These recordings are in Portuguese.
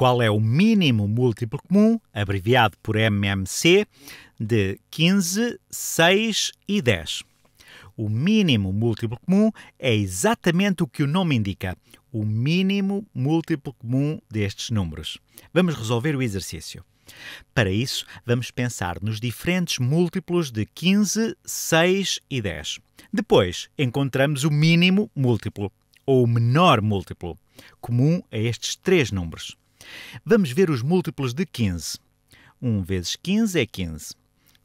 qual é o mínimo múltiplo comum, abreviado por MMC, de 15, 6 e 10. O mínimo múltiplo comum é exatamente o que o nome indica, o mínimo múltiplo comum destes números. Vamos resolver o exercício. Para isso, vamos pensar nos diferentes múltiplos de 15, 6 e 10. Depois, encontramos o mínimo múltiplo, ou o menor múltiplo, comum a estes três números. Vamos ver os múltiplos de 15. 1 vezes 15 é 15.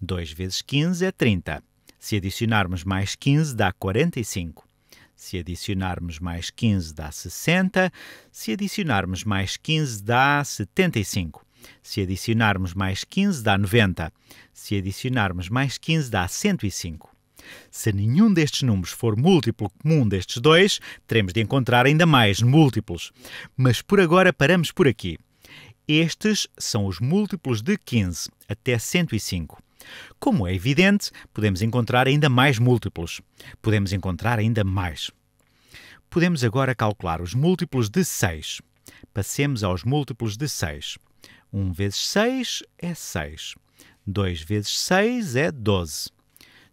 2 vezes 15 é 30. Se adicionarmos mais 15, dá 45. Se adicionarmos mais 15, dá 60. Se adicionarmos mais 15, dá 75. Se adicionarmos mais 15, dá 90. Se adicionarmos mais 15, dá 105. Se nenhum destes números for múltiplo comum destes dois, teremos de encontrar ainda mais múltiplos. Mas por agora paramos por aqui. Estes são os múltiplos de 15 até 105. Como é evidente, podemos encontrar ainda mais múltiplos. Podemos encontrar ainda mais. Podemos agora calcular os múltiplos de 6. Passemos aos múltiplos de 6. 1 vezes 6 é 6. 2 vezes 6 é 12.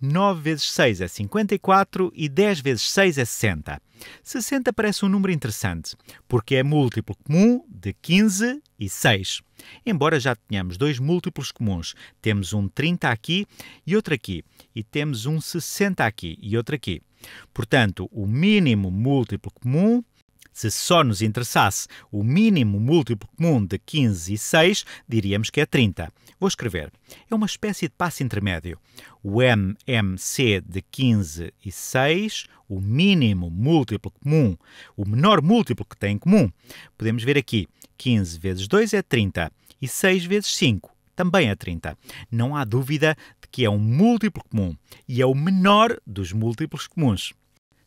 9 vezes 6 é 54 e 10 vezes 6 é 60. 60 parece um número interessante, porque é múltiplo comum de 15 e 6. Embora já tenhamos dois múltiplos comuns, temos um 30 aqui e outro aqui, e temos um 60 aqui e outro aqui. Portanto, o mínimo múltiplo comum se só nos interessasse o mínimo múltiplo comum de 15 e 6, diríamos que é 30. Vou escrever. É uma espécie de passo intermédio. O MMC de 15 e 6, o mínimo múltiplo comum, o menor múltiplo que tem em comum. Podemos ver aqui, 15 vezes 2 é 30 e 6 vezes 5 também é 30. Não há dúvida de que é um múltiplo comum e é o menor dos múltiplos comuns.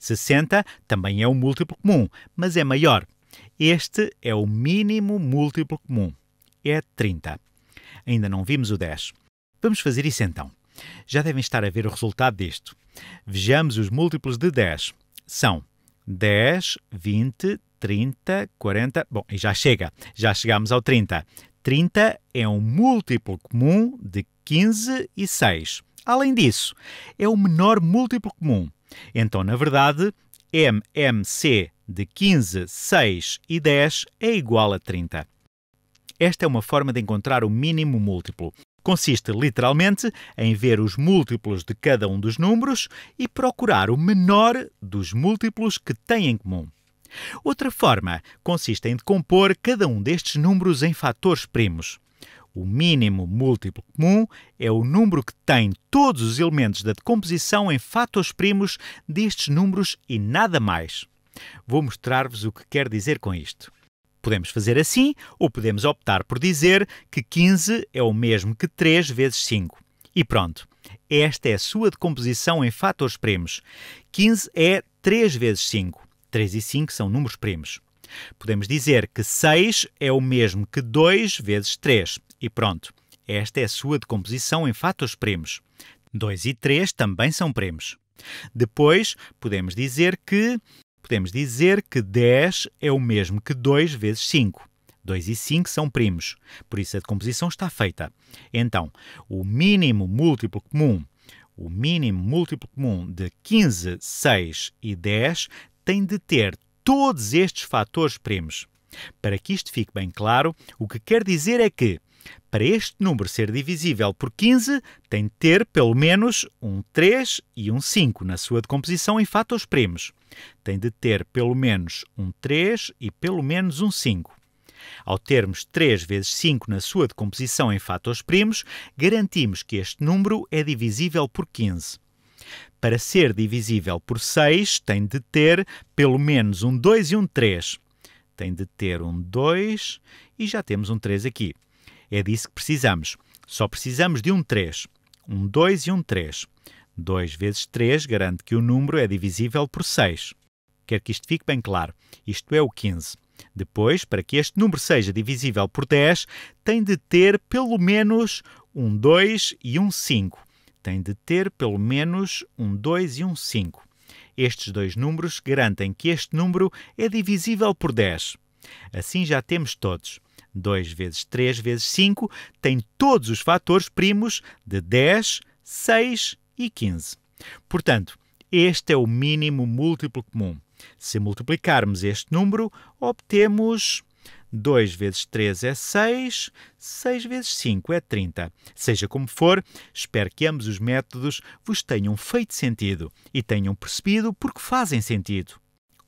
60 também é um múltiplo comum, mas é maior. Este é o mínimo múltiplo comum. É 30. Ainda não vimos o 10. Vamos fazer isso então. Já devem estar a ver o resultado disto. Vejamos os múltiplos de 10. São 10, 20, 30, 40. Bom, e já chega. Já chegamos ao 30. 30 é um múltiplo comum de 15 e 6. Além disso, é o menor múltiplo comum. Então, na verdade, MMC de 15, 6 e 10 é igual a 30. Esta é uma forma de encontrar o mínimo múltiplo. Consiste literalmente em ver os múltiplos de cada um dos números e procurar o menor dos múltiplos que têm em comum. Outra forma consiste em decompor cada um destes números em fatores primos. O mínimo múltiplo comum é o número que tem todos os elementos da decomposição em fatores primos destes números e nada mais. Vou mostrar-vos o que quer dizer com isto. Podemos fazer assim, ou podemos optar por dizer que 15 é o mesmo que 3 vezes 5. E pronto, esta é a sua decomposição em fatores primos. 15 é 3 vezes 5. 3 e 5 são números primos. Podemos dizer que 6 é o mesmo que 2 vezes 3. E pronto, esta é a sua decomposição em fatores primos. 2 e 3 também são primos. Depois, podemos dizer que podemos dizer que 10 é o mesmo que 2 vezes 5. 2 e 5 são primos, por isso a decomposição está feita. Então, o mínimo múltiplo comum, o mínimo múltiplo comum de 15, 6 e 10 tem de ter todos estes fatores primos. Para que isto fique bem claro, o que quer dizer é que para este número ser divisível por 15, tem de ter pelo menos um 3 e um 5 na sua decomposição em fatores primos. Tem de ter pelo menos um 3 e pelo menos um 5. Ao termos 3 vezes 5 na sua decomposição em fatores primos, garantimos que este número é divisível por 15. Para ser divisível por 6, tem de ter pelo menos um 2 e um 3. Tem de ter um 2 e já temos um 3 aqui. É disso que precisamos. Só precisamos de um 3. Um 2 e um 3. 2 vezes 3 garante que o número é divisível por 6. Quero que isto fique bem claro. Isto é o 15. Depois, para que este número seja divisível por 10, tem de ter pelo menos um 2 e um 5. Tem de ter pelo menos um 2 e um 5. Estes dois números garantem que este número é divisível por 10. Assim já temos todos. 2 vezes 3 vezes 5 tem todos os fatores primos de 10, 6 e 15. Portanto, este é o mínimo múltiplo comum. Se multiplicarmos este número, obtemos 2 vezes 3 é 6, 6 vezes 5 é 30. Seja como for, espero que ambos os métodos vos tenham feito sentido e tenham percebido porque fazem sentido.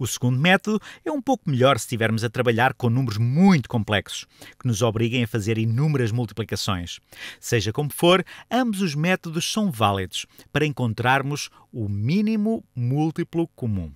O segundo método é um pouco melhor se estivermos a trabalhar com números muito complexos, que nos obriguem a fazer inúmeras multiplicações. Seja como for, ambos os métodos são válidos para encontrarmos o mínimo múltiplo comum.